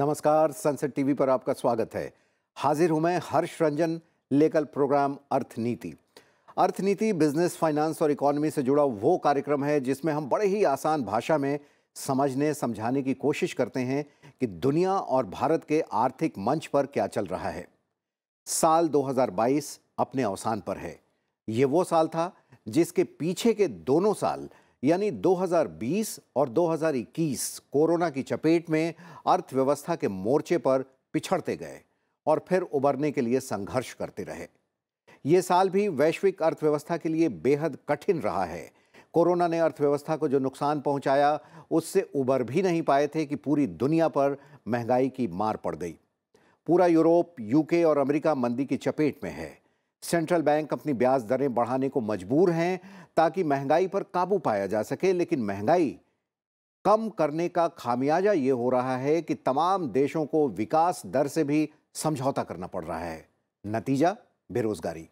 नमस्कार संसद टीवी पर आपका स्वागत है हाजिर हूं मैं हर्ष रंजन लेकर programme Arthniti Arthniti business finance और इकोनॉमी से जुड़ा वो कार्यक्रम है जिसमें हम बड़े ही आसान भाषा में समझने समझाने की कोशिश करते हैं कि दुनिया और भारत के आर्थिक मंच पर क्या चल रहा है साल 2022 अपने अवसान पर है ये वो साल था जिसके पीछे के दोनों साल यानी 2020 और 2021 कोरोना की चपेट में अर्थव्यवस्था के मोर्चे पर पिछड़ते गए और फिर उबरने के लिए संघर्ष करते रहे ये साल भी वैश्विक अर्थव्यवस्था के लिए बेहद कठिन रहा है कोरोना ने अर्थव्यवस्था को जो नुकसान पहुंचाया उससे उबर भी नहीं पाए थे कि पूरी दुनिया पर महंगाई की मार पड़ गई पूरा यूरोप यूके और अमेरिका मंदी की चपेट में है सेंट्रल बैंक अपनी ब्याज दरें बढ़ाने को मजबूर हैं ताकि महंगाई पर काबू पाया जा सके लेकिन महंगाई कम करने का खामियाजा ये हो रहा है कि तमाम देशों को विकास दर से भी समझौता करना पड़ रहा है नतीजा बेरोजगारी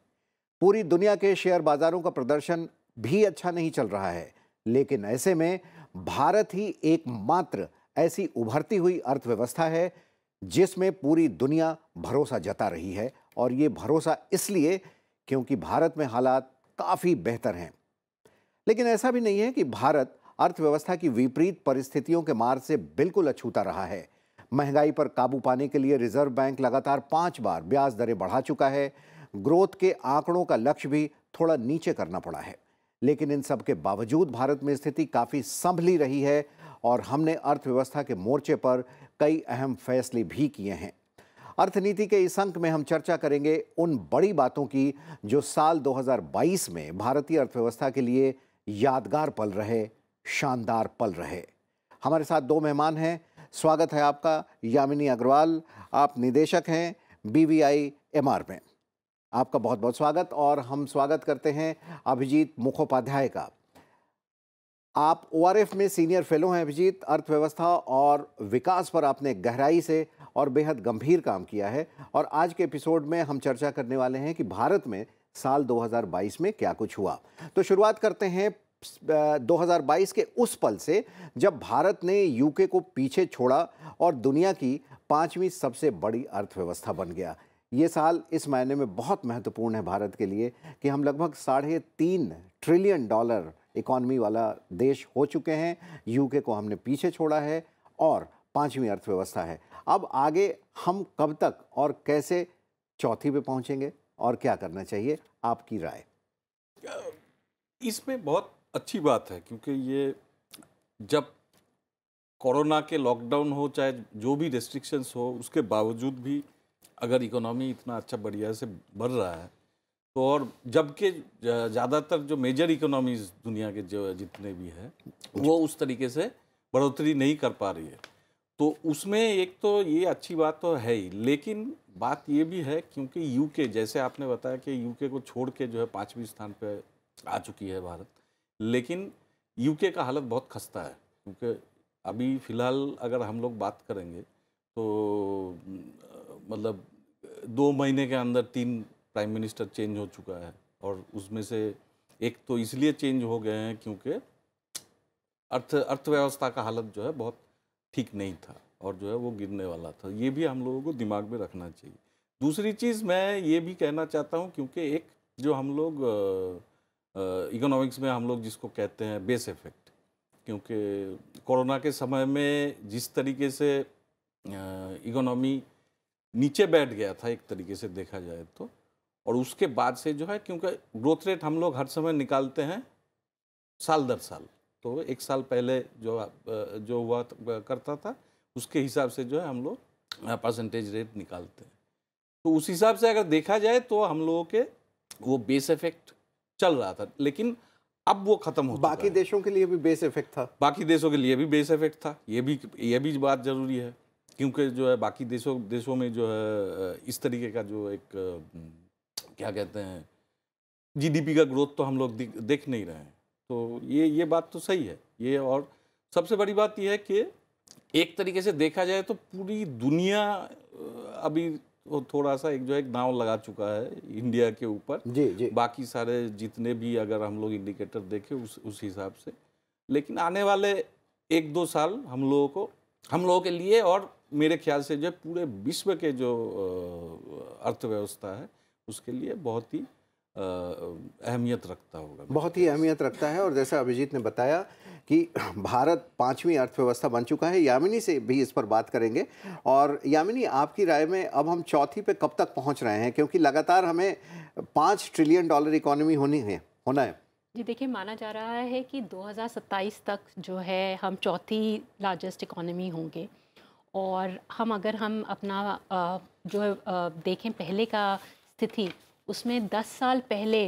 पूरी दुनिया के शेयर बाजारों का प्रदर्शन भी अच्छा नहीं चल रहा है लेकिन ऐसे में भारत ही एकमात्र ऐसी उभरती हुई अर्थव्यवस्था है जिसमें पूरी दुनिया भरोसा जता रही है और ये भरोसा इसलिए क्योंकि भारत में हालात काफ़ी बेहतर हैं लेकिन ऐसा भी नहीं है कि भारत अर्थव्यवस्था की विपरीत परिस्थितियों के मार से बिल्कुल अछूता रहा है महंगाई पर काबू पाने के लिए रिजर्व बैंक लगातार पाँच बार ब्याज दरें बढ़ा चुका है ग्रोथ के आंकड़ों का लक्ष्य भी थोड़ा नीचे करना पड़ा है लेकिन इन सब के बावजूद भारत में स्थिति काफ़ी संभली रही है और हमने अर्थव्यवस्था के मोर्चे पर कई अहम फैसले भी किए हैं अर्थनीति के इस अंक में हम चर्चा करेंगे उन बड़ी बातों की जो साल 2022 में भारतीय अर्थव्यवस्था के लिए यादगार पल रहे शानदार पल रहे हमारे साथ दो मेहमान हैं स्वागत है आपका यामिनी अग्रवाल आप निदेशक हैं एम आर में आपका बहुत बहुत स्वागत और हम स्वागत करते हैं अभिजीत मुखोपाध्याय का आप ओ में सीनियर फेलो हैं अभिजीत अर्थव्यवस्था और विकास पर आपने गहराई से और बेहद गंभीर काम किया है और आज के एपिसोड में हम चर्चा करने वाले हैं कि भारत में साल 2022 में क्या कुछ हुआ तो शुरुआत करते हैं 2022 के उस पल से जब भारत ने यूके को पीछे छोड़ा और दुनिया की पांचवी सबसे बड़ी अर्थव्यवस्था बन गया ये साल इस मायने में बहुत महत्वपूर्ण है भारत के लिए कि हम लगभग साढ़े तीन ट्रिलियन डॉलर इकॉनमी वाला देश हो चुके हैं यूके को हमने पीछे छोड़ा है और पांचवी अर्थव्यवस्था है अब आगे हम कब तक और कैसे चौथी पे पहुंचेंगे और क्या करना चाहिए आपकी राय इसमें बहुत अच्छी बात है क्योंकि ये जब कोरोना के लॉकडाउन हो चाहे जो भी रेस्ट्रिक्शंस हो उसके बावजूद भी अगर इकोनॉमी इतना अच्छा बढ़िया से बढ़ रहा है तो और जबकि ज़्यादातर जो मेजर इकोनॉमीज दुनिया के जो जितने भी हैं वो उस तरीके से बढ़ोतरी नहीं कर पा रही है तो उसमें एक तो ये अच्छी बात तो है ही लेकिन बात ये भी है क्योंकि यूके जैसे आपने बताया कि यूके को छोड़ के जो है पाँचवीं स्थान पर आ चुकी है भारत लेकिन यूके का हालत बहुत खस्ता है क्योंकि अभी फ़िलहाल अगर हम लोग बात करेंगे तो मतलब दो महीने के अंदर तीन प्राइम मिनिस्टर चेंज हो चुका है और उसमें से एक तो इसलिए चेंज हो गए हैं क्योंकि अर्थ अर्थव्यवस्था का हालत जो है बहुत ठीक नहीं था और जो है वो गिरने वाला था ये भी हम लोगों को दिमाग में रखना चाहिए दूसरी चीज़ मैं ये भी कहना चाहता हूँ क्योंकि एक जो हम लोग इकोनॉमिक्स में हम लोग जिसको कहते हैं बेस इफेक्ट क्योंकि कोरोना के समय में जिस तरीके से इकोनॉमी नीचे बैठ गया था एक तरीके से देखा जाए तो और उसके बाद से जो है क्योंकि ग्रोथ रेट हम लोग हर समय निकालते हैं साल दर साल तो एक साल पहले जो जो हुआ करता था उसके हिसाब से जो है हम लोग परसेंटेज रेट निकालते हैं तो उस हिसाब से अगर देखा जाए तो हम लोगों के वो बेस इफेक्ट चल रहा था लेकिन अब वो खत्म हो बाकी देशों के लिए भी बेस इफेक्ट था बाकी देशों के लिए भी बेस इफेक्ट था ये भी ये भी बात जरूरी है क्योंकि जो है बाकी देशों देशों में जो है इस तरीके का जो एक क्या कहते हैं जीडीपी का ग्रोथ तो हम लोग देख नहीं रहे हैं तो ये ये बात तो सही है ये और सबसे बड़ी बात यह है कि एक तरीके से देखा जाए तो पूरी दुनिया अभी वो थोड़ा सा एक जो है नाव लगा चुका है इंडिया के ऊपर जी जी बाकी सारे जितने भी अगर हम लोग इंडिकेटर देखें उस उस हिसाब से लेकिन आने वाले एक दो साल हम लोगों को हम लोगों के लिए और मेरे ख्याल से जो पूरे विश्व के जो अर्थव्यवस्था है उसके लिए बहुत ही अहमियत रखता होगा बहुत ही अहमियत रखता है और जैसा अभिजीत ने बताया कि भारत पांचवी अर्थव्यवस्था बन चुका है यामिनी से भी इस पर बात करेंगे और यामिनी आपकी राय में अब हम चौथी पे कब तक पहुंच रहे हैं क्योंकि लगातार हमें पाँच ट्रिलियन डॉलर इकोनॉमी होनी है होना है जी देखिए माना जा रहा है कि 2027 तक जो है हम चौथी लार्जेस्ट इकोनॉमी होंगे और हम अगर हम अपना जो देखें पहले का स्थिति उसमें दस साल पहले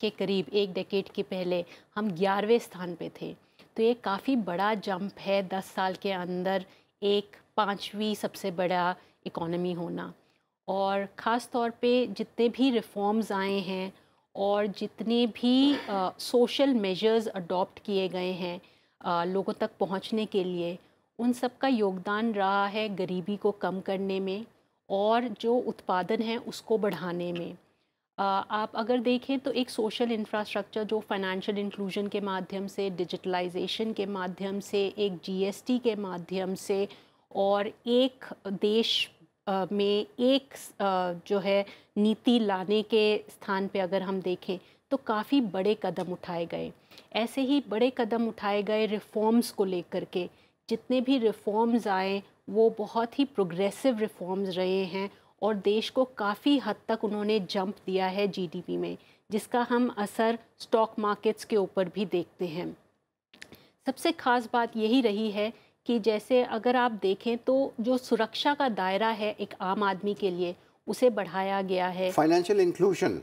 के करीब एक डेकेट के पहले हम ग्यारहवें स्थान पे थे तो ये काफ़ी बड़ा जंप है दस साल के अंदर एक पाँचवीं सबसे बड़ा इकोनॉमी होना और ख़ास तौर पे जितने भी रिफॉर्म्स आए हैं और जितने भी सोशल मेजर्स अडॉप्ट किए गए हैं आ, लोगों तक पहुंचने के लिए उन सब का योगदान रहा है गरीबी को कम करने में और जो उत्पादन है उसको बढ़ाने में आप अगर देखें तो एक सोशल इंफ्रास्ट्रक्चर जो फाइनेंशियल इंक्लूजन के माध्यम से डिजिटलाइजेशन के माध्यम से एक जीएसटी के माध्यम से और एक देश में एक जो है नीति लाने के स्थान पे अगर हम देखें तो काफ़ी बड़े कदम उठाए गए ऐसे ही बड़े कदम उठाए गए रिफ़ॉर्म्स को लेकर के जितने भी रिफ़ॉर्म्स आए वो बहुत ही प्रोग्रेसिव रिफॉर्म्स रहे हैं और देश को काफ़ी हद तक उन्होंने जंप दिया है जीडीपी में जिसका हम असर स्टॉक मार्केट्स के ऊपर भी देखते हैं सबसे ख़ास बात यही रही है कि जैसे अगर आप देखें तो जो सुरक्षा का दायरा है एक आम आदमी के लिए उसे बढ़ाया गया है फाइनेंशियल इंक्लूजन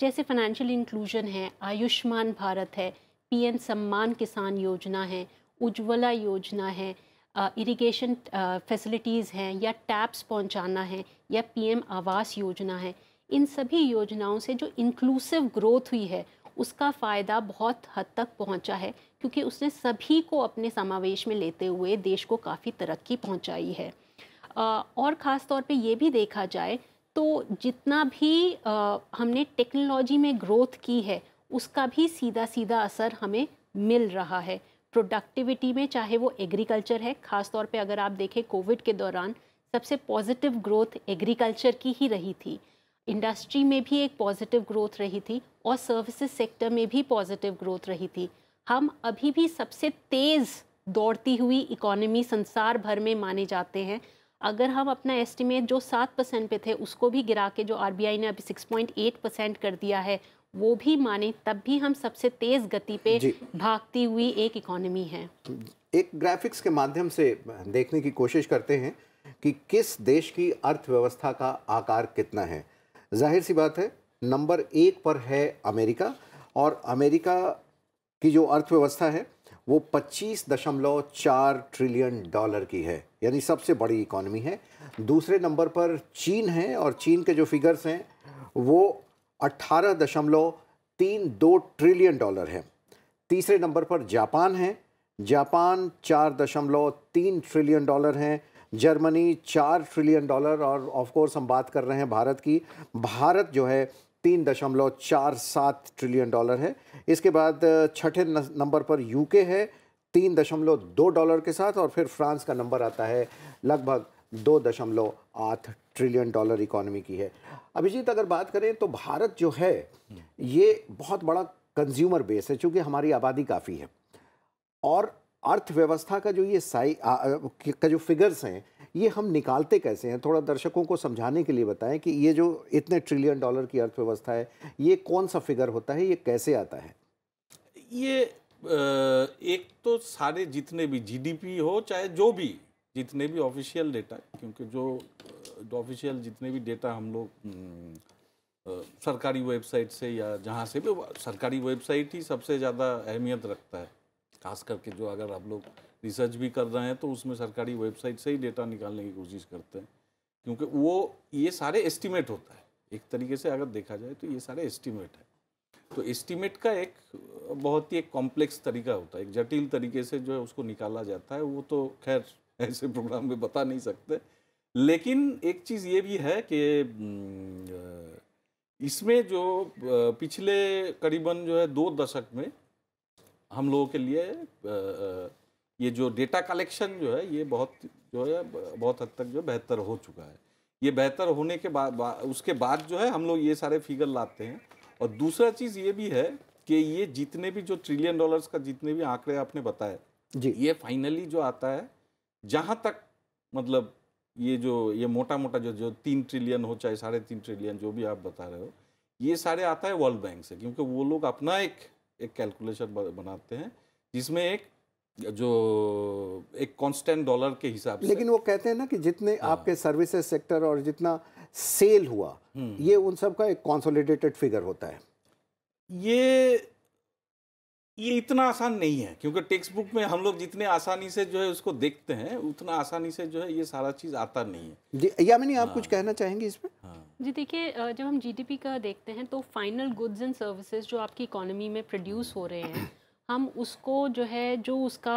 जैसे फाइनेंशियल इंक्लूजन है आयुष्मान भारत है पीएम सम्मान किसान योजना है उज्ज्वला योजना है इरिगेशन फैसिलिटीज़ हैं या टैप्स पहुंचाना है या पीएम आवास योजना है इन सभी योजनाओं से जो इंक्लूसिव ग्रोथ हुई है उसका फ़ायदा बहुत हद तक पहुंचा है क्योंकि उसने सभी को अपने समावेश में लेते हुए देश को काफ़ी तरक्की पहुंचाई है और ख़ास तौर पे ये भी देखा जाए तो जितना भी हमने टेक्नोलॉजी में ग्रोथ की है उसका भी सीधा सीधा असर हमें मिल रहा है प्रोडक्टिविटी में चाहे वो एग्रीकल्चर है ख़ासतौर पे अगर आप देखें कोविड के दौरान सबसे पॉजिटिव ग्रोथ एग्रीकल्चर की ही रही थी इंडस्ट्री में भी एक पॉजिटिव ग्रोथ रही थी और सर्विसेज सेक्टर में भी पॉजिटिव ग्रोथ रही थी हम अभी भी सबसे तेज़ दौड़ती हुई इकोनॉमी संसार भर में माने जाते हैं अगर हम अपना एस्टिमेट जो सात परसेंट पे थे उसको भी गिरा के जो आरबीआई ने अभी सिक्स पॉइंट एट परसेंट कर दिया है वो भी माने तब भी हम सबसे तेज गति पे भागती हुई एक इकोनॉमी है एक ग्राफिक्स के माध्यम से देखने की कोशिश करते हैं कि किस देश की अर्थव्यवस्था का आकार कितना है जाहिर सी बात है नंबर एक पर है अमेरिका और अमेरिका की जो अर्थव्यवस्था है वो 25.4 ट्रिलियन डॉलर की है यानी सबसे बड़ी इकोनॉमी है दूसरे नंबर पर चीन है और चीन के जो फिगर्स हैं वो अट्ठारह दशमलव तीन दो ट्रिलियन डॉलर है तीसरे नंबर पर जापान है जापान चार दशमलव तीन ट्रिलियन डॉलर हैं जर्मनी चार ट्रिलियन डॉलर और ऑफ कोर्स हम बात कर रहे हैं भारत की भारत जो है तीन दशमलव चार सात ट्रिलियन डॉलर है इसके बाद छठे नंबर पर यूके है तीन दशमलव दो डॉलर के साथ और फिर फ्रांस का नंबर आता है लगभग दो दशमलव आठ ट्रिलियन डॉलर इकोनॉमी की है अभिजीत अगर बात करें तो भारत जो है ये बहुत बड़ा कंज्यूमर बेस है चूँकि हमारी आबादी काफ़ी है और अर्थव्यवस्था का जो ये साई का जो फिगर्स हैं ये हम निकालते कैसे हैं थोड़ा दर्शकों को समझाने के लिए बताएं कि ये जो इतने ट्रिलियन डॉलर की अर्थव्यवस्था है ये कौन सा फिगर होता है ये कैसे आता है ये एक तो सारे जितने भी जीडीपी हो चाहे जो भी जितने भी ऑफिशियल डेटा क्योंकि जो ऑफिशियल जितने भी डेटा हम लोग हम्म, सरकारी वेबसाइट से या जहाँ से भी सरकारी वेबसाइट ही सबसे ज़्यादा अहमियत रखता है खास करके जो अगर आप लोग रिसर्च भी कर रहे हैं तो उसमें सरकारी वेबसाइट से ही डेटा निकालने की कोशिश करते हैं क्योंकि वो ये सारे एस्टिमेट होता है एक तरीके से अगर देखा जाए तो ये सारे एस्टिमेट है तो एस्टिमेट का एक बहुत ही एक कॉम्प्लेक्स तरीका होता है एक जटिल तरीके से जो है उसको निकाला जाता है वो तो खैर ऐसे प्रोग्राम में बता नहीं सकते लेकिन एक चीज़ ये भी है कि इसमें जो पिछले करीबन जो है दो दशक में हम लोगों के लिए ये जो डेटा कलेक्शन जो है ये बहुत जो है बहुत हद तक जो बेहतर हो चुका है ये बेहतर होने के बाद बा, उसके बाद जो है हम लोग ये सारे फिगर लाते हैं और दूसरा चीज़ ये भी है कि ये जितने भी जो ट्रिलियन डॉलर्स का जितने भी आंकड़े आपने बताए जी ये फाइनली जो आता है जहाँ तक मतलब ये जो ये मोटा मोटा जो जो तीन ट्रिलियन हो चाहे साढ़े तीन ट्रिलियन जो भी आप बता रहे हो ये सारे आता है वर्ल्ड बैंक से क्योंकि वो लोग अपना एक एक कैलकुलेशन बनाते हैं जिसमें एक जो एक कांस्टेंट डॉलर के हिसाब से लेकिन वो कहते हैं ना कि जितने हाँ। आपके सर्विसेज सेक्टर और जितना सेल हुआ हम्म। ये उन सब का एक कॉन्सोलिडेटेड फिगर होता है ये ये इतना आसान नहीं है क्योंकि टेक्स्ट बुक में हम लोग जितने आसानी से जो है उसको देखते हैं उतना आसानी से जो है ये सारा चीज़ आता नहीं है या मैंने आप कुछ हाँ। कहना चाहेंगे इसमें हाँ। जी देखिए जब हम जीडीपी का देखते हैं तो फाइनल गुड्स एंड सर्विसेज जो आपकी इकोनॉमी में प्रोड्यूस हो रहे हैं हम उसको जो है जो उसका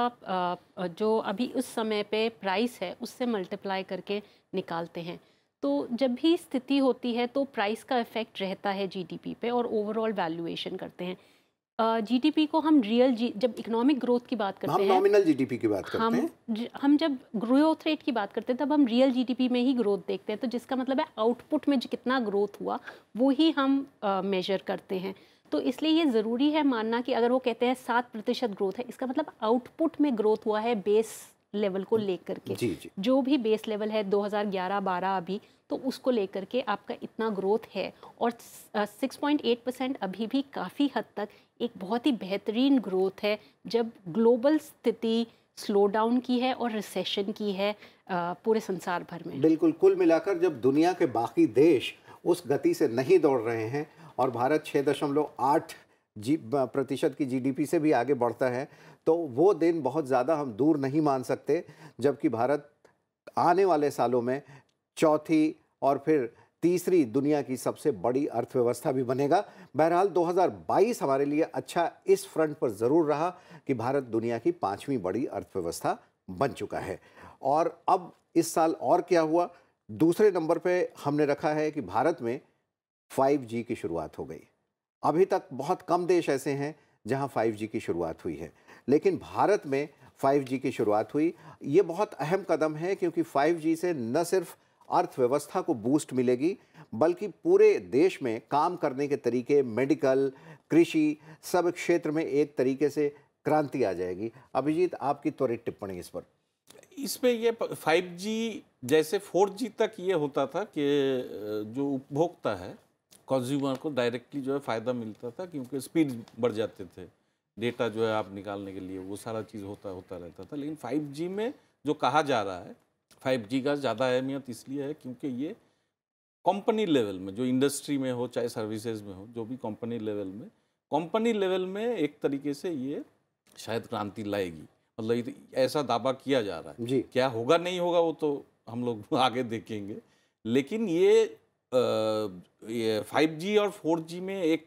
जो अभी उस समय पे प्राइस है उससे मल्टीप्लाई करके निकालते हैं तो जब भी स्थिति होती है तो प्राइस का इफ़ेक्ट रहता है जीडीपी पे और ओवरऑल वैल्यूएशन करते हैं जीडीपी को हम रियल जी जब इकोनॉमिक ग्रोथ की बात करते हम हैं नॉमिनल जीडीपी की बात करते हम, हैं हम जब ग्रोथ रेट की बात करते हैं तब हम रियल जीडीपी में ही ग्रोथ देखते हैं तो जिसका मतलब है आउटपुट में कितना ग्रोथ हुआ वो ही हम मेजर करते हैं तो इसलिए ये ज़रूरी है मानना कि अगर वो कहते हैं सात प्रतिशत ग्रोथ है इसका मतलब आउटपुट में ग्रोथ हुआ है बेस लेवल को लेकर के जी, जी. जो भी बेस लेवल है 2011-12 अभी तो उसको लेकर के आपका इतना ग्रोथ है और 6.8 परसेंट अभी भी काफ़ी हद तक एक बहुत ही बेहतरीन ग्रोथ है जब ग्लोबल स्थिति स्लो डाउन की है और रिसेशन की है पूरे संसार भर में बिल्कुल कुल मिलाकर जब दुनिया के बाकी देश उस गति से नहीं दौड़ रहे हैं और भारत छः दशमलव आठ जी प्रतिशत की जीडीपी से भी आगे बढ़ता है तो वो दिन बहुत ज़्यादा हम दूर नहीं मान सकते जबकि भारत आने वाले सालों में चौथी और फिर तीसरी दुनिया की सबसे बड़ी अर्थव्यवस्था भी बनेगा बहरहाल 2022 हमारे लिए अच्छा इस फ्रंट पर ज़रूर रहा कि भारत दुनिया की पाँचवीं बड़ी अर्थव्यवस्था बन चुका है और अब इस साल और क्या हुआ दूसरे नंबर पे हमने रखा है कि भारत में 5G की शुरुआत हो गई अभी तक बहुत कम देश ऐसे हैं जहां 5G की शुरुआत हुई है लेकिन भारत में 5G की शुरुआत हुई ये बहुत अहम कदम है क्योंकि 5G से न सिर्फ अर्थव्यवस्था को बूस्ट मिलेगी बल्कि पूरे देश में काम करने के तरीके मेडिकल कृषि सब क्षेत्र में एक तरीके से क्रांति आ जाएगी अभिजीत आपकी त्वरित टिप्पणी इस पर इसमें ये 5G जैसे 4G तक ये होता था कि जो उपभोक्ता है कंज्यूमर को डायरेक्टली जो है फ़ायदा मिलता था क्योंकि स्पीड बढ़ जाते थे डेटा जो है आप निकालने के लिए वो सारा चीज़ होता होता रहता था लेकिन 5G में जो कहा जा रहा है 5G का ज़्यादा अहमियत इसलिए है क्योंकि ये कंपनी लेवल में जो इंडस्ट्री में हो चाहे सर्विसेज में हो जो भी कंपनी लेवल में कंपनी लेवल में एक तरीके से ये शायद क्रांति लाएगी मतलब ऐसा दावा किया जा रहा है जी क्या होगा नहीं होगा वो तो हम लोग आगे देखेंगे लेकिन ये ये फाइव जी और फोर जी में एक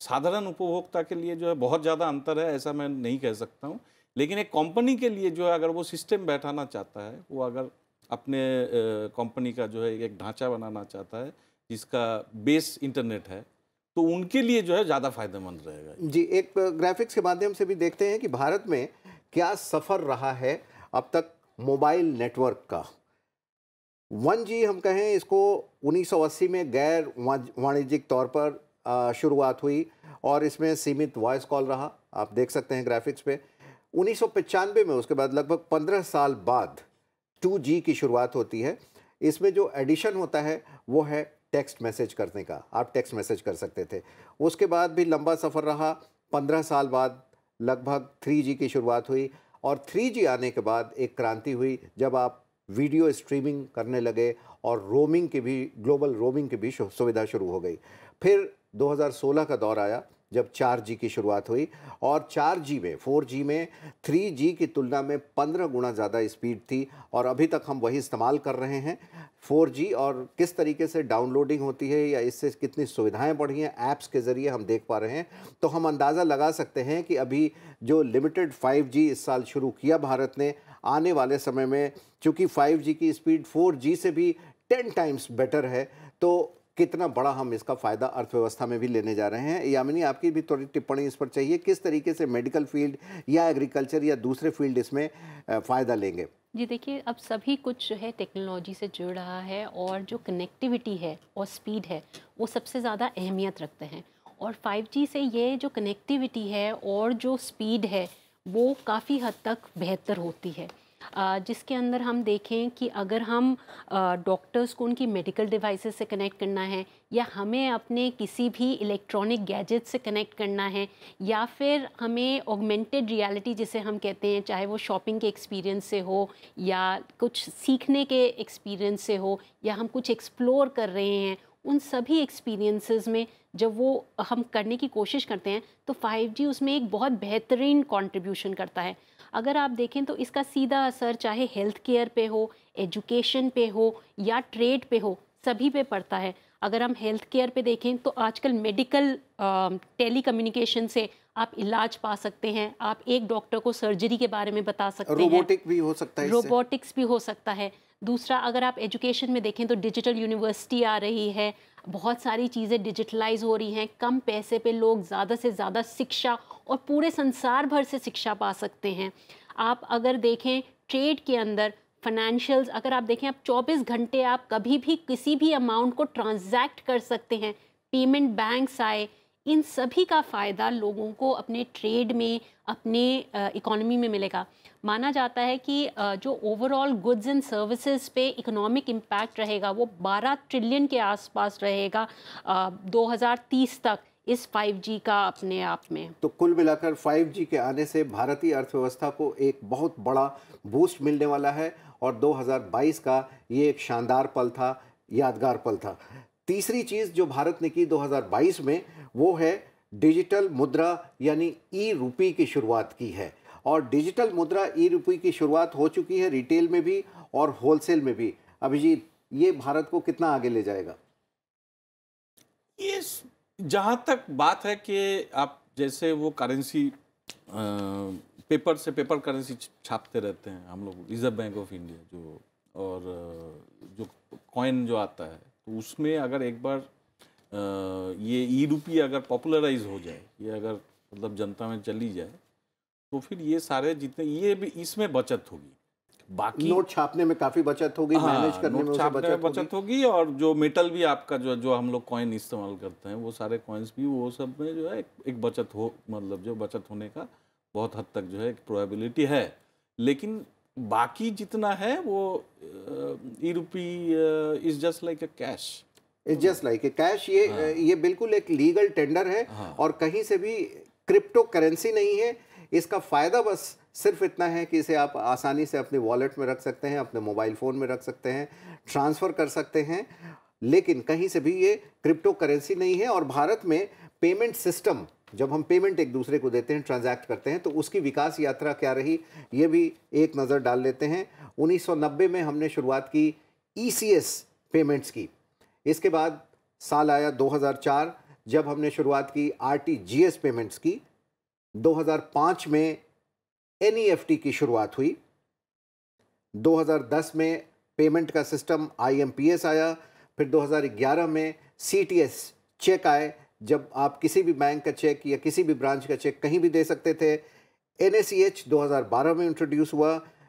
साधारण उपभोक्ता के लिए जो है बहुत ज़्यादा अंतर है ऐसा मैं नहीं कह सकता हूँ लेकिन एक कंपनी के लिए जो है अगर वो सिस्टम बैठाना चाहता है वो अगर अपने कंपनी का जो है एक ढांचा बनाना चाहता है जिसका बेस इंटरनेट है तो उनके लिए जो है ज़्यादा फायदेमंद रहेगा जी एक ग्राफिक्स के माध्यम से भी देखते हैं कि भारत में क्या सफ़र रहा है अब तक मोबाइल नेटवर्क का वन जी हम कहें इसको 1980 में गैर वाणिज्यिक तौर पर शुरुआत हुई और इसमें सीमित वॉइस कॉल रहा आप देख सकते हैं ग्राफिक्स पे उन्नीस में उसके बाद लगभग 15 साल बाद 2G की शुरुआत होती है इसमें जो एडिशन होता है वो है टेक्स्ट मैसेज करने का आप टेक्स्ट मैसेज कर सकते थे उसके बाद भी लंबा सफ़र रहा पंद्रह साल बाद लगभग 3G की शुरुआत हुई और 3G आने के बाद एक क्रांति हुई जब आप वीडियो स्ट्रीमिंग करने लगे और रोमिंग की भी ग्लोबल रोमिंग की भी सुविधा शुरू हो गई फिर 2016 का दौर आया जब 4G की शुरुआत हुई और 4G में 4G में 3G की तुलना में 15 गुना ज़्यादा स्पीड थी और अभी तक हम वही इस्तेमाल कर रहे हैं 4G और किस तरीके से डाउनलोडिंग होती है या इससे कितनी सुविधाएं बढ़ी हैं ऐप्स के ज़रिए हम देख पा रहे हैं तो हम अंदाज़ा लगा सकते हैं कि अभी जो लिमिटेड 5G इस साल शुरू किया भारत ने आने वाले समय में चूँकि फाइव की स्पीड फोर से भी टेन टाइम्स बेटर है तो कितना बड़ा हम इसका फ़ायदा अर्थव्यवस्था में भी लेने जा रहे हैं यामिनी आपकी भी थोड़ी टिप्पणी इस पर चाहिए किस तरीके से मेडिकल फील्ड या एग्रीकल्चर या दूसरे फील्ड इसमें फ़ायदा लेंगे जी देखिए अब सभी कुछ जो है टेक्नोलॉजी से जुड़ रहा है और जो कनेक्टिविटी है और स्पीड है वो सबसे ज़्यादा अहमियत रखते हैं और 5G से ये जो कनेक्टिविटी है और जो स्पीड है वो काफ़ी हद तक बेहतर होती है जिसके अंदर हम देखें कि अगर हम डॉक्टर्स को उनकी मेडिकल डिवाइसेस से कनेक्ट करना है या हमें अपने किसी भी इलेक्ट्रॉनिक गैजेट से कनेक्ट करना है या फिर हमें ऑगमेंटेड रियलिटी जिसे हम कहते हैं चाहे वो शॉपिंग के एक्सपीरियंस से हो या कुछ सीखने के एक्सपीरियंस से हो या हम कुछ एक्सप्लोर कर रहे हैं उन सभी एक्सपीरियंसेस में जब वो हम करने की कोशिश करते हैं तो 5G उसमें एक बहुत बेहतरीन कंट्रीब्यूशन करता है अगर आप देखें तो इसका सीधा असर चाहे हेल्थ केयर पे हो एजुकेशन पे हो या ट्रेड पे हो सभी पे पड़ता है अगर हम हेल्थ केयर पे देखें तो आजकल मेडिकल टेली कम्युनिकेशन से आप इलाज पा सकते हैं आप एक डॉक्टर को सर्जरी के बारे में बता सकते हैं रोबोटिक भी हो सकता है रोबोटिक्स भी हो सकता है दूसरा अगर आप एजुकेशन में देखें तो डिजिटल यूनिवर्सिटी आ रही है बहुत सारी चीज़ें डिजिटलाइज हो रही हैं कम पैसे पे लोग ज़्यादा से ज़्यादा शिक्षा और पूरे संसार भर से शिक्षा पा सकते हैं आप अगर देखें ट्रेड के अंदर फाइनेंशियल्स अगर आप देखें आप 24 घंटे आप कभी भी किसी भी अमाउंट को ट्रांजैक्ट कर सकते हैं पेमेंट बैंक्स आए इन सभी का फ़ायदा लोगों को अपने ट्रेड में अपने इकोनॉमी में मिलेगा माना जाता है कि जो ओवरऑल गुड्स एंड सर्विसेज पे इकोनॉमिक इम्पैक्ट रहेगा वो 12 ट्रिलियन के आसपास रहेगा 2030 तक इस 5G का अपने आप में तो कुल मिलाकर 5G के आने से भारतीय अर्थव्यवस्था को एक बहुत बड़ा बूस्ट मिलने वाला है और 2022 का ये एक शानदार पल था यादगार पल था तीसरी चीज़ जो भारत ने की 2022 में वो है डिजिटल मुद्रा यानी ई रूपी की शुरुआत की है और डिजिटल मुद्रा ई रूपी की शुरुआत हो चुकी है रिटेल में भी और होलसेल में भी अभिजीत ये भारत को कितना आगे ले जाएगा इस जहाँ तक बात है कि आप जैसे वो करेंसी पेपर से पेपर करेंसी छापते रहते हैं हम लोग रिजर्व बैंक ऑफ इंडिया जो और जो कॉइन जो आता है तो उसमें अगर एक बार ये ई रूपी अगर पॉपुलराइज हो जाए ये अगर मतलब जनता में चली जाए तो फिर ये सारे जितने ये भी इसमें बचत होगी बाकी नोट छापने में काफी बचत होगी हाँ, मैनेज करने में छापने बचत में बचत होगी और जो मेटल भी आपका जो जो हम लोग कॉइन इस्तेमाल करते हैं वो सारे कॉइन्स भी वो सब में जो है एक, एक बचत हो मतलब जो बचत होने का बहुत हद तक जो है एक प्रोबेबिलिटी है लेकिन बाकी जितना है वो e rupee is just like a cash just like cash ये हाँ. ये बिल्कुल एक लीगल टेंडर है हाँ. और कहीं से भी क्रिप्टो करेंसी नहीं है इसका फ़ायदा बस सिर्फ इतना है कि इसे आप आसानी से अपने वॉलेट में रख सकते हैं अपने मोबाइल फ़ोन में रख सकते हैं ट्रांसफ़र कर सकते हैं लेकिन कहीं से भी ये क्रिप्टो करेंसी नहीं है और भारत में पेमेंट सिस्टम जब हम पेमेंट एक दूसरे को देते हैं ट्रांजैक्ट करते हैं तो उसकी विकास यात्रा क्या रही ये भी एक नज़र डाल लेते हैं 1990 में हमने शुरुआत की ई e पेमेंट्स की इसके बाद साल आया 2004 जब हमने शुरुआत की आर पेमेंट्स की 2005 में एन e की शुरुआत हुई 2010 में पेमेंट का सिस्टम आई आया फिर 2011 में सी चेक आए जब आप किसी भी बैंक का चेक या किसी भी ब्रांच का चेक कहीं भी दे सकते थे एन 2012 में इंट्रोड्यूस हुआ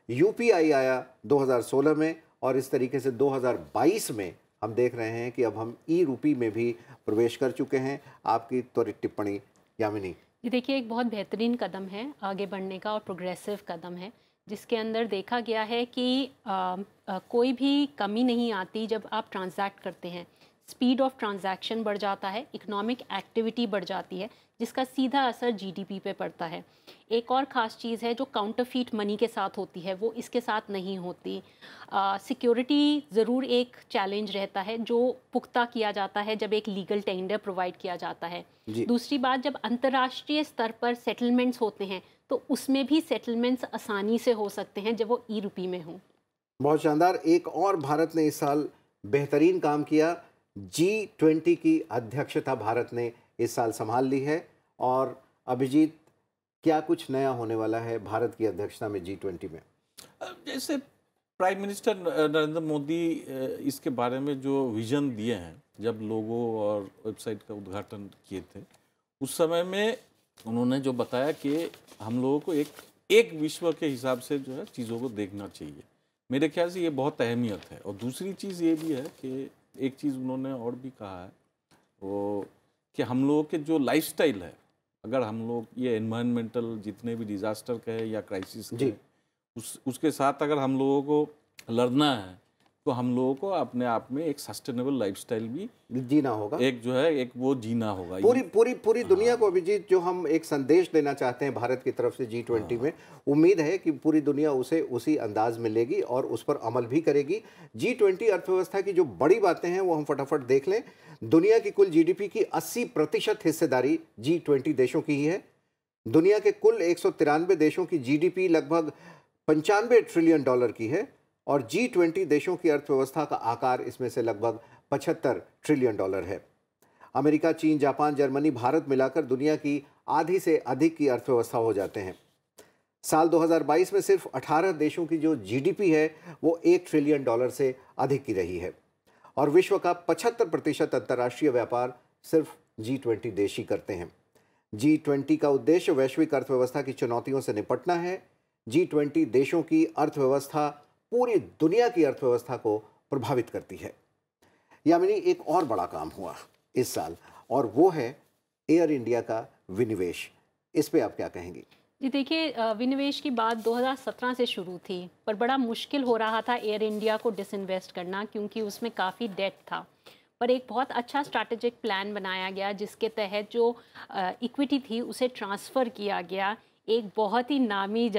यू आया 2016 में और इस तरीके से 2022 में हम देख रहे हैं कि अब हम ई रूपी में भी प्रवेश कर चुके हैं आपकी त्वरित टिप्पणी यामिनी ये देखिए एक बहुत बेहतरीन कदम है आगे बढ़ने का और प्रोग्रेसिव कदम है जिसके अंदर देखा गया है कि आ, आ, कोई भी कमी नहीं आती जब आप ट्रांजैक्ट करते हैं स्पीड ऑफ ट्रांजैक्शन बढ़ जाता है इकोनॉमिक एक्टिविटी बढ़ जाती है जिसका सीधा असर जीडीपी पे पड़ता है एक और ख़ास चीज़ है जो काउंटरफीट मनी के साथ होती है वो इसके साथ नहीं होती सिक्योरिटी ज़रूर एक चैलेंज रहता है जो पुख्ता किया जाता है जब एक लीगल टेंडर प्रोवाइड किया जाता है दूसरी बात जब अंतर्राष्ट्रीय स्तर पर सेटलमेंट्स होते हैं तो उसमें भी सेटलमेंट्स आसानी से हो सकते हैं जब वो ई रुपी में हों बहुत शानदार एक और भारत ने इस साल बेहतरीन काम किया जी ट्वेंटी की अध्यक्षता भारत ने इस साल संभाल ली है और अभिजीत क्या कुछ नया होने वाला है भारत की अध्यक्षता में जी ट्वेंटी में जैसे प्राइम मिनिस्टर नरेंद्र मोदी इसके बारे में जो विजन दिए हैं जब लोगों और वेबसाइट का उद्घाटन किए थे उस समय में उन्होंने जो बताया कि हम लोगों को एक एक विश्व के हिसाब से जो है चीज़ों को देखना चाहिए मेरे ख्याल से ये बहुत अहमियत है और दूसरी चीज़ ये भी है कि एक चीज़ उन्होंने और भी कहा है वो कि हम लोगों के जो लाइफस्टाइल है अगर हम लोग ये इन्वायरमेंटल जितने भी डिज़ास्टर के या क्राइसिस के उस उसके साथ अगर हम लोगों को लड़ना है तो हम लोगों को अपने आप में एक सस्टेनेबल लाइफस्टाइल भी जीना होगा एक जो है एक वो जीना होगा पूरी पूरी पूरी हाँ। दुनिया को अभिजीत जो हम एक संदेश देना चाहते हैं भारत की तरफ से जी ट्वेंटी हाँ। में उम्मीद है कि पूरी दुनिया उसे उसी अंदाज में लेगी और उस पर अमल भी करेगी जी ट्वेंटी अर्थव्यवस्था की जो बड़ी बातें हैं वो हम फटाफट देख लें दुनिया की कुल जी की अस्सी प्रतिशत हिस्सेदारी जी ट्वेंटी देशों की ही है दुनिया के कुल एक देशों की जी लगभग पंचानवे ट्रिलियन डॉलर की है और जी ट्वेंटी देशों की अर्थव्यवस्था का आकार इसमें से लगभग पचहत्तर ट्रिलियन डॉलर है अमेरिका चीन जापान जर्मनी भारत मिलाकर दुनिया की आधी से अधिक की अर्थव्यवस्था हो जाते हैं साल 2022 में सिर्फ 18 देशों की जो जीडीपी है वो एक ट्रिलियन डॉलर से अधिक की रही है और विश्व का 75 प्रतिशत अंतर्राष्ट्रीय व्यापार सिर्फ जी ट्वेंटी देश ही करते हैं जी ट्वेंटी का उद्देश्य वैश्विक अर्थव्यवस्था की चुनौतियों से निपटना है जी ट्वेंटी देशों की अर्थव्यवस्था पूरी दुनिया की अर्थव्यवस्था को प्रभावित करती है यामिनी एक और बड़ा काम हुआ इस साल और वो है एयर इंडिया का विनिवेश इस पे आप क्या कहेंगी जी देखिए विनिवेश की बात 2017 से शुरू थी पर बड़ा मुश्किल हो रहा था एयर इंडिया को डिसइन्वेस्ट करना क्योंकि उसमें काफ़ी डेट था पर एक बहुत अच्छा स्ट्रैटेजिक प्लान बनाया गया जिसके तहत जो इक्विटी थी उसे ट्रांसफ़र किया गया एक बहुत ही नामी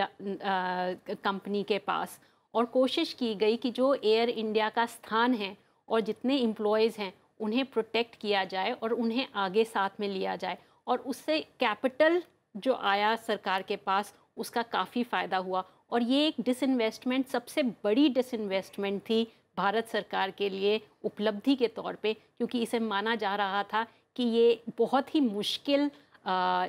कंपनी के पास और कोशिश की गई कि जो एयर इंडिया का स्थान है और जितने एम्प्लॉयज़ हैं उन्हें प्रोटेक्ट किया जाए और उन्हें आगे साथ में लिया जाए और उससे कैपिटल जो आया सरकार के पास उसका काफ़ी फ़ायदा हुआ और ये एक डिसइन्वेस्टमेंट सबसे बड़ी डिसइन्वेस्टमेंट थी भारत सरकार के लिए उपलब्धि के तौर पे क्योंकि इसे माना जा रहा था कि ये बहुत ही मुश्किल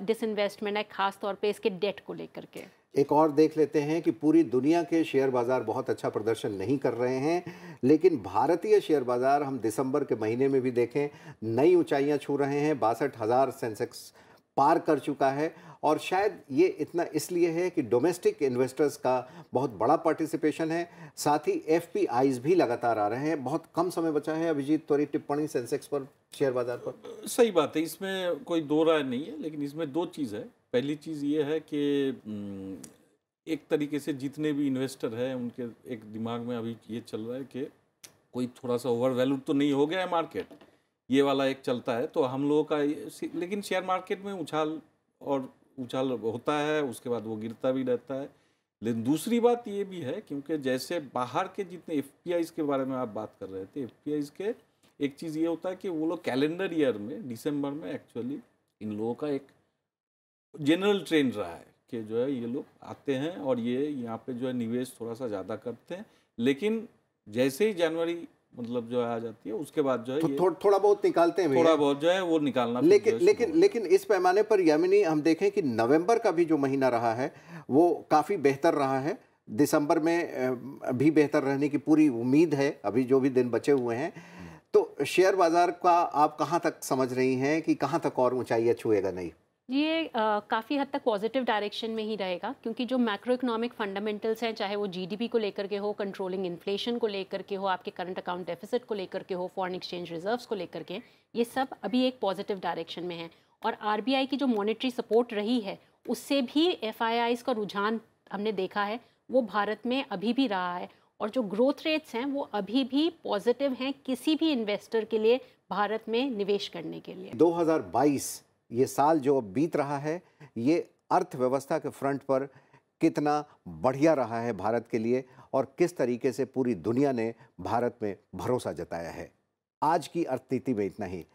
डिसइन्वेस्टमेंट है ख़ास तौर पे इसके डेट को लेकर के एक और देख लेते हैं कि पूरी दुनिया के शेयर बाज़ार बहुत अच्छा प्रदर्शन नहीं कर रहे हैं लेकिन भारतीय शेयर बाज़ार हम दिसंबर के महीने में भी देखें नई ऊंचाइयां छू रहे हैं बासठ हज़ार सेंसेक्स पार कर चुका है और शायद ये इतना इसलिए है कि डोमेस्टिक इन्वेस्टर्स का बहुत बड़ा पार्टिसिपेशन है साथ ही एफ भी लगातार आ रहे हैं बहुत कम समय बचा है अभिजीत त्वरित टिप्पणी सेंसेक्स पर शेयर बाज़ार पर सही बात है इसमें कोई दो राय नहीं है लेकिन इसमें दो चीज़ है पहली चीज़ ये है कि एक तरीके से जितने भी इन्वेस्टर हैं उनके एक दिमाग में अभी ये चल रहा है कि कोई थोड़ा सा ओवर वैल्यूड तो नहीं हो गया है मार्केट ये वाला एक चलता है तो हम लोगों का लेकिन शेयर मार्केट में उछाल और उछाल होता है उसके बाद वो गिरता भी रहता है लेकिन दूसरी बात ये भी है क्योंकि जैसे बाहर के जितने एफ के बारे में आप बात कर रहे थे एफ के एक चीज़ ये होता है कि वो लोग कैलेंडर ईयर में दिसंबर में एक्चुअली इन लोगों का एक जनरल ट्रेंड रहा है कि जो है ये लोग आते हैं और ये यहाँ पे जो है निवेश थोड़ा सा ज़्यादा करते हैं लेकिन जैसे ही जनवरी मतलब जो है आ जाती है उसके बाद जो है तो थो, ये, थोड़ा बहुत निकालते हैं थोड़ा बहुत जो है वो निकालना लेकिन लेकिन लेकिन इस पैमाने पर यामिनी हम देखें कि नवंबर का भी जो महीना रहा है वो काफ़ी बेहतर रहा है दिसंबर में भी बेहतर रहने की पूरी उम्मीद है अभी जो भी दिन बचे हुए हैं तो शेयर बाज़ार का आप कहाँ तक समझ रही हैं कि कहाँ तक और ऊँचाइया छुएगा नहीं ये काफ़ी हद तक पॉजिटिव डायरेक्शन में ही रहेगा क्योंकि जो मैक्रो इकोनॉमिक फंडामेंटल्स हैं चाहे वो जीडीपी को लेकर के हो कंट्रोलिंग इन्फ्लेशन को लेकर के हो आपके करंट अकाउंट डेफिसिट को लेकर के हो फॉरेन एक्सचेंज रिजर्व्स को लेकर के ये सब अभी एक पॉजिटिव डायरेक्शन में है और आर की जो मॉनिटरी सपोर्ट रही है उससे भी एफ का रुझान हमने देखा है वो भारत में अभी भी रहा है और जो ग्रोथ रेट्स हैं वो अभी भी पॉजिटिव हैं किसी भी इन्वेस्टर के लिए भारत में निवेश करने के लिए 2022 ये साल जो बीत रहा है ये अर्थव्यवस्था के फ्रंट पर कितना बढ़िया रहा है भारत के लिए और किस तरीके से पूरी दुनिया ने भारत में भरोसा जताया है आज की अर्थनीति में इतना ही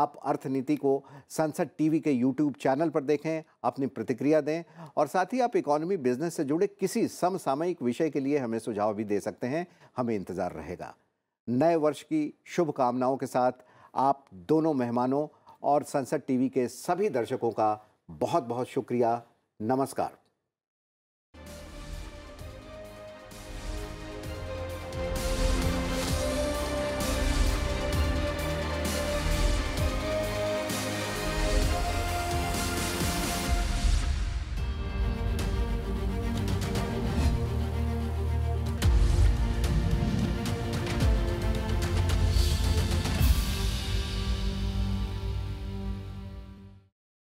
आप अर्थनीति को संसद टीवी के यूट्यूब चैनल पर देखें अपनी प्रतिक्रिया दें और साथ ही आप इकोनॉमी बिजनेस से जुड़े किसी समसामयिक विषय के लिए हमें सुझाव भी दे सकते हैं हमें इंतज़ार रहेगा नए वर्ष की शुभकामनाओं के साथ आप दोनों मेहमानों और संसद टीवी के सभी दर्शकों का बहुत बहुत शुक्रिया नमस्कार